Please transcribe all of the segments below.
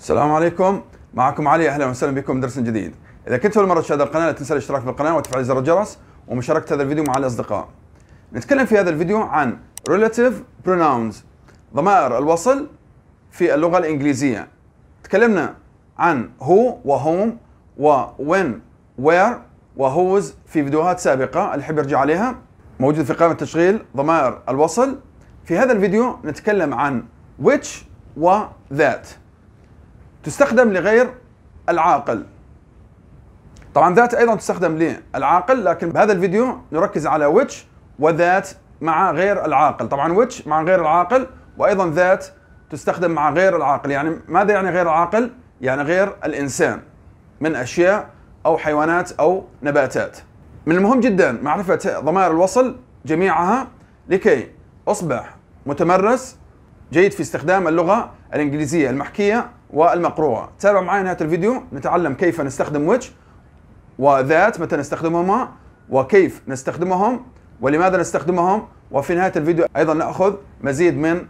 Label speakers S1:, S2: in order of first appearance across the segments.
S1: السلام عليكم معكم علي اهلا وسهلا بكم درس جديد اذا كنت اول مره تشاهد القناه لا تنسى الاشتراك في القناه وتفعيل زر الجرس ومشاركه هذا الفيديو مع الاصدقاء نتكلم في هذا الفيديو عن relative pronouns ضمائر الوصل في اللغه الانجليزيه تكلمنا عن هو وهوم ووين وير وهوز في فيديوهات سابقه اللي يحب يرجع عليها موجود في قائمه تشغيل ضمائر الوصل في هذا الفيديو نتكلم عن which و that تستخدم لغير العاقل طبعا ذات ايضا تستخدم للعاقل لكن بهذا الفيديو نركز على which وذات مع غير العاقل طبعا which مع غير العاقل وايضا ذات تستخدم مع غير العاقل يعني ماذا يعني غير العاقل يعني غير الانسان من اشياء او حيوانات او نباتات من المهم جدا معرفه ضمائر الوصل جميعها لكي اصبح متمرس جيد في استخدام اللغه الانجليزيه المحكيه والمقروءة تابع معي نهاية الفيديو نتعلم كيف نستخدم which وذات متى نستخدمهما وكيف نستخدمهم ولماذا نستخدمهم وفي نهاية الفيديو أيضا نأخذ مزيد من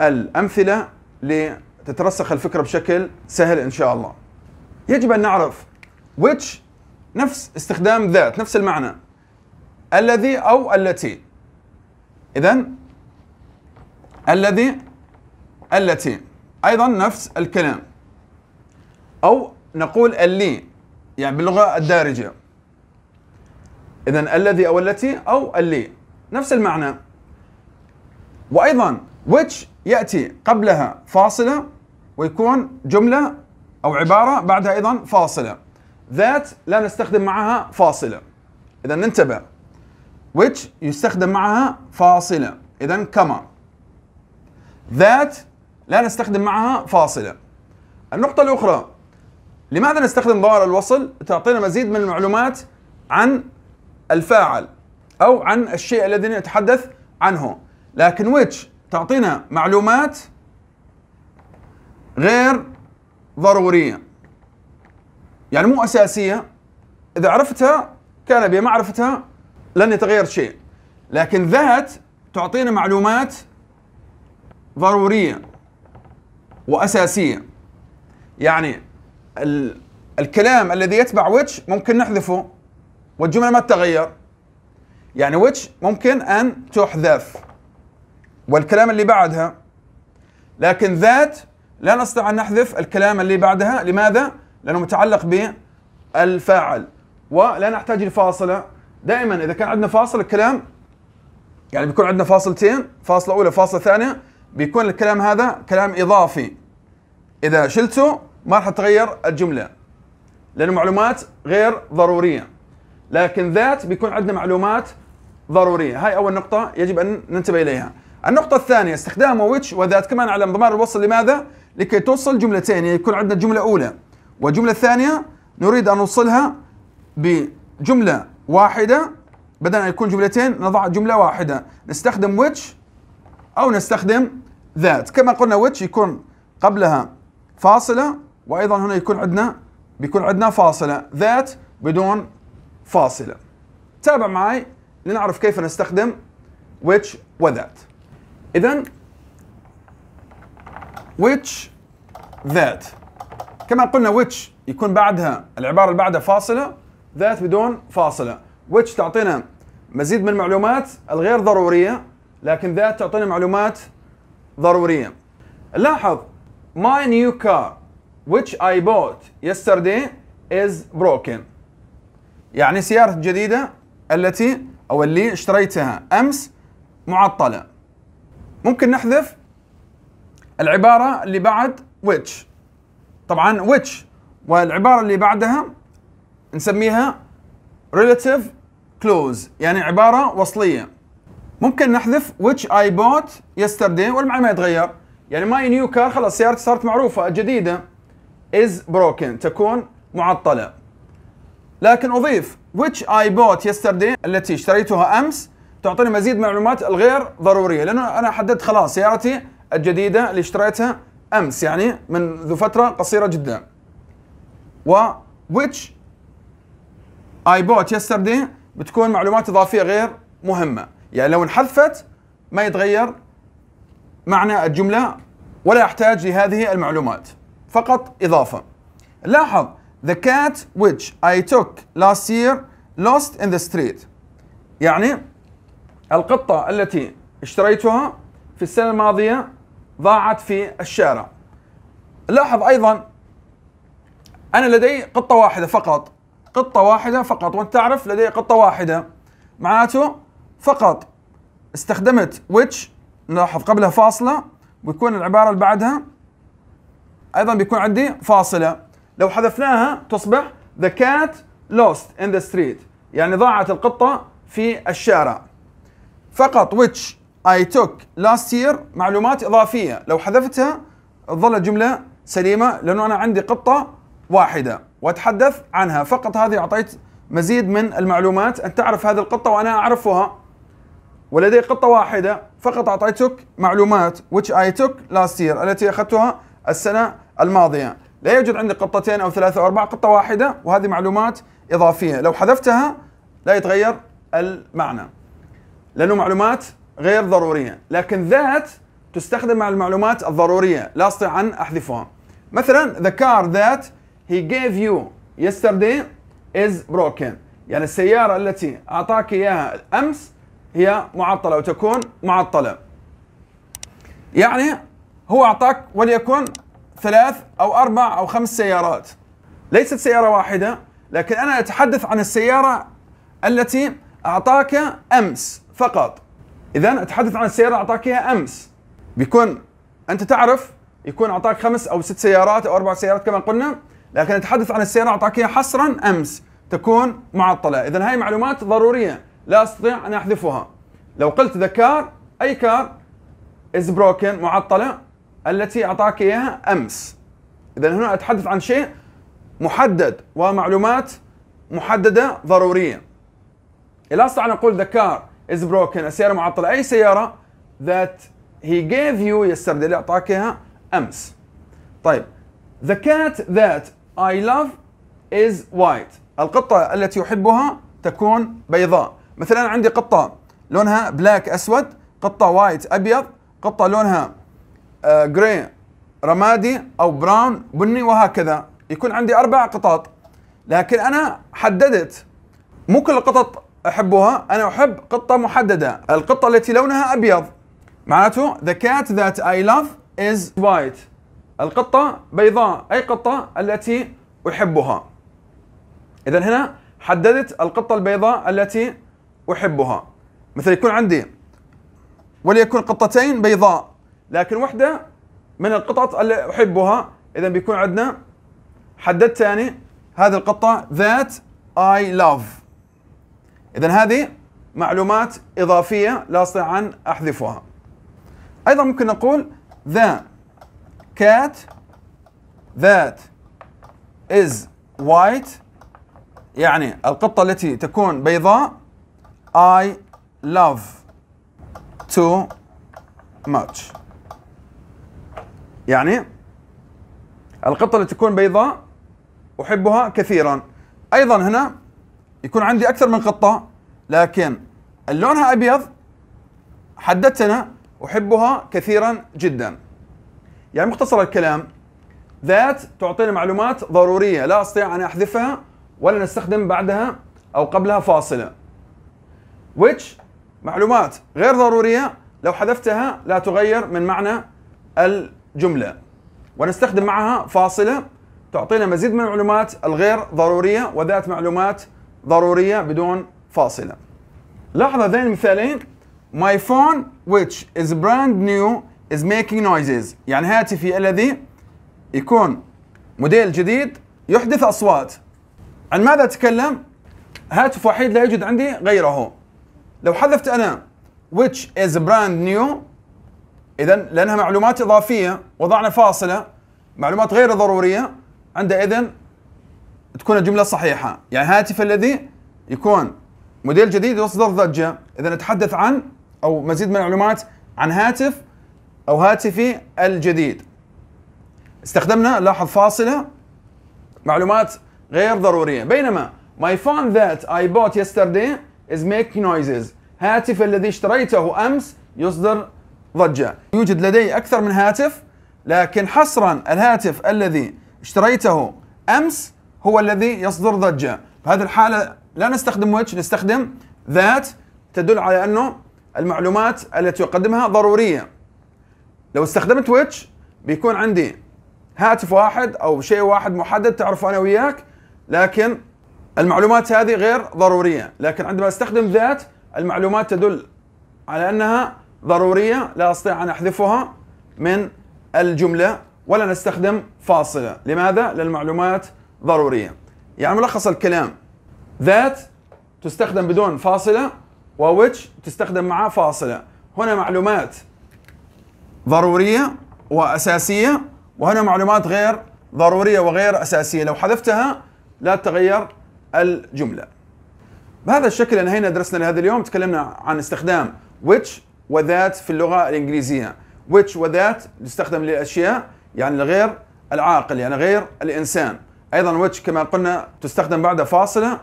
S1: الأمثلة لتترسخ الفكرة بشكل سهل إن شاء الله يجب أن نعرف which نفس استخدام ذات نفس المعنى الذي أو التي إذا الذي التي ايضا نفس الكلام او نقول اللي يعني باللغه الدارجه اذا الذي او التي او اللي نفس المعنى وايضا which ياتي قبلها فاصله ويكون جمله او عباره بعدها ايضا فاصله ذات لا نستخدم معها فاصله اذا ننتبه which يستخدم معها فاصله اذا كما ذات لا نستخدم معها فاصلة النقطة الأخرى لماذا نستخدم ظاهرة الوصل؟ تعطينا مزيد من المعلومات عن الفاعل أو عن الشيء الذي نتحدث عنه لكن which تعطينا معلومات غير ضرورية يعني مو أساسية إذا عرفتها كان بمعرفتها لن يتغير شيء لكن ذات تعطينا معلومات ضرورية واساسيه يعني ال... الكلام الذي يتبع which ممكن نحذفه والجمله ما تتغير يعني which ممكن ان تحذف والكلام اللي بعدها لكن ذات لا نستطيع ان نحذف الكلام اللي بعدها لماذا لانه متعلق بالفاعل ولا نحتاج لفاصله دائما اذا كان عندنا فاصل الكلام يعني بيكون عندنا فاصلتين فاصله اولى فاصله ثانيه بيكون الكلام هذا كلام اضافي اذا شلته ما راح تتغير الجمله لان معلومات غير ضروريه لكن ذات بيكون عندنا معلومات ضروريه هاي اول نقطه يجب ان ننتبه اليها النقطه الثانيه استخدام ويتش وذات كمان على ضمان الوصل لماذا لكي توصل جملتين يعني يكون عندنا جمله اولى والجمله الثانيه نريد ان نوصلها بجمله واحده بدل ان يكون جملتين نضع جمله واحده نستخدم ويتش او نستخدم ذات كما قلنا which يكون قبلها فاصلة وأيضا هنا يكون عندنا بيكون عندنا فاصلة ذات بدون فاصلة تابع معي لنعرف كيف نستخدم which وذات إذا which ذات كما قلنا which يكون بعدها العبارة اللي بعدها فاصلة ذات بدون فاصلة which تعطينا مزيد من المعلومات الغير ضرورية لكن ذات تعطينا معلومات ضرورية لاحظ my new car which I bought yesterday is broken يعني سيارتي الجديدة التي أو اللي اشتريتها أمس معطلة ممكن نحذف العبارة اللي بعد which طبعا which والعبارة اللي بعدها نسميها relative clause يعني عبارة وصلية ممكن نحذف which I bought yesterday والمعنى ما يتغير يعني my new car خلاص سيارتي صارت معروفة جديدة is broken تكون معطلة لكن أضيف which I bought yesterday التي اشتريتها أمس تعطيني مزيد من المعلومات الغير ضرورية لأنه أنا حددت خلاص سيارتي الجديدة اللي اشتريتها أمس يعني منذ فترة قصيرة جدا و which I bought yesterday بتكون معلومات إضافية غير مهمة يعني لو انحذفت ما يتغير معنى الجملة ولا يحتاج لهذه المعلومات فقط إضافة لاحظ The cat which I took last year lost in the street يعني القطة التي اشتريتها في السنة الماضية ضاعت في الشارع لاحظ أيضا أنا لدي قطة واحدة فقط قطة واحدة فقط وأنت تعرف لدي قطة واحدة معناته فقط استخدمت which نلاحظ قبلها فاصلة ويكون العبارة اللي بعدها أيضا بيكون عندي فاصلة لو حذفناها تصبح the cat lost in the street يعني ضاعت القطة في الشارع فقط which I took last year معلومات إضافية لو حذفتها ظلت جملة سليمة لأنه أنا عندي قطة واحدة وأتحدث عنها فقط هذه أعطيت مزيد من المعلومات أن تعرف هذه القطة وأنا أعرفها ولدي قطة واحدة فقط أعطيتك معلومات which I took last year التي أخذتها السنة الماضية لا يوجد عندي قطتين أو ثلاثة أو أربعة قطة واحدة وهذه معلومات إضافية لو حذفتها لا يتغير المعنى لأنه معلومات غير ضرورية لكن ذات تستخدم مع المعلومات الضرورية لا أستطيع أن أحذفها مثلا the car that he gave you yesterday is broken يعني السيارة التي أعطاك إياها أمس هي معطلة وتكون معطلة يعني هو أعطاك وليكن ثلاث أو أربع أو خمس سيارات ليست سيارة واحدة لكن أنا أتحدث عن السيارة التي أعطاك أمس فقط إذا أتحدث عن السيارة أعطاك إياها أمس بيكون أنت تعرف يكون أعطاك خمس أو ست سيارات أو أربع سيارات كما قلنا لكن أتحدث عن السيارة أعطاك إياها حصرا أمس تكون معطلة إذا هاي معلومات ضرورية لا أستطيع أن أحذفها لو قلت the car أي car is broken معطلة التي أعطاك إياها أمس إذا هنا أتحدث عن شيء محدد ومعلومات محددة ضرورية لا أستطيع أن أقول the car is broken السيارة معطلة أي سيارة that he gave you يسترد اللي أعطاك إياها أمس طيب the cat that I love is white القطة التي يحبها تكون بيضاء مثلا عندي قطه لونها بلاك اسود قطه وايت ابيض قطه لونها جراي آه، رمادي او براون بني وهكذا يكون عندي اربع قطط لكن انا حددت مو كل القطط احبها انا احب قطه محدده القطه التي لونها ابيض معناته the cat that I love is white القطة بيضاء أي قطة التي أحبها إذا هنا حددت القطة البيضاء التي احبها مثلا يكون عندي وليكن قطتين بيضاء لكن واحده من القطط اللي احبها اذا بيكون عندنا حددت ثاني هذه القطه ذات اي لاف اذا هذه معلومات اضافيه لا استطيع ان احذفها ايضا ممكن نقول ذا cat that is white يعني القطة التي تكون بيضاء I love too much يعني القطة اللي تكون بيضاء أحبها كثيرا أيضا هنا يكون عندي أكثر من قطة لكن لونها أبيض حددتنا أحبها كثيرا جدا يعني مختصر الكلام ذات تعطينا معلومات ضرورية لا أستطيع أن أحذفها ولا نستخدم بعدها أو قبلها فاصلة which معلومات غير ضرورية لو حذفتها لا تغير من معنى الجملة ونستخدم معها فاصلة تعطينا مزيد من المعلومات الغير ضرورية وذات معلومات ضرورية بدون فاصلة لاحظ هذين المثالين My phone which is brand new is making noises يعني هاتفي الذي يكون موديل جديد يحدث أصوات عن ماذا أتكلم؟ هاتف وحيد لا يوجد عندي غيره لو حذفت انا which is brand new اذا لانها معلومات اضافيه وضعنا فاصله معلومات غير ضروريه عندئذ تكون الجمله صحيحه يعني هاتف الذي يكون موديل جديد يصدر ضجه اذا نتحدث عن او مزيد من المعلومات عن هاتف او هاتفي الجديد استخدمنا لاحظ فاصله معلومات غير ضروريه بينما my phone that I bought yesterday is make noises هاتف الذي اشتريته أمس يصدر ضجة يوجد لدي أكثر من هاتف لكن حصرا الهاتف الذي اشتريته أمس هو الذي يصدر ضجة في هذه الحالة لا نستخدم which نستخدم that تدل على أنه المعلومات التي يقدمها ضرورية لو استخدمت which بيكون عندي هاتف واحد أو شيء واحد محدد تعرفه أنا وياك لكن المعلومات هذه غير ضرورية لكن عندما استخدم ذات المعلومات تدل على أنها ضرورية لا أستطيع أن أحذفها من الجملة ولا نستخدم فاصلة لماذا؟ للمعلومات ضرورية يعني ملخص الكلام ذات تستخدم بدون فاصلة و which تستخدم مع فاصلة هنا معلومات ضرورية وأساسية وهنا معلومات غير ضرورية وغير أساسية لو حذفتها لا تتغير الجملة بهذا الشكل انهينا درسنا لهذا اليوم تكلمنا عن استخدام which وذات في اللغة الإنجليزية which وذات تستخدم للأشياء يعني لغير العاقل يعني غير الإنسان أيضا which كما قلنا تستخدم بعد فاصلة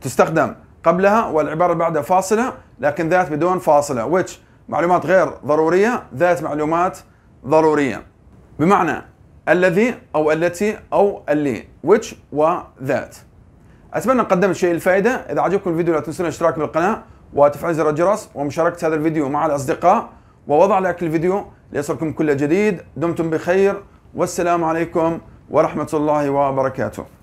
S1: تستخدم قبلها والعبارة بعدها فاصلة لكن ذات بدون فاصلة which معلومات غير ضرورية ذات معلومات ضرورية بمعنى الذي أو التي أو اللي which وذات اتمنى ان قدمت شيء الفائده اذا عجبكم الفيديو لا تنسون الاشتراك بالقناه وتفعيل زر الجرس ومشاركه هذا الفيديو مع الاصدقاء ووضع لايك الفيديو ليصلكم كل جديد دمتم بخير والسلام عليكم ورحمه الله وبركاته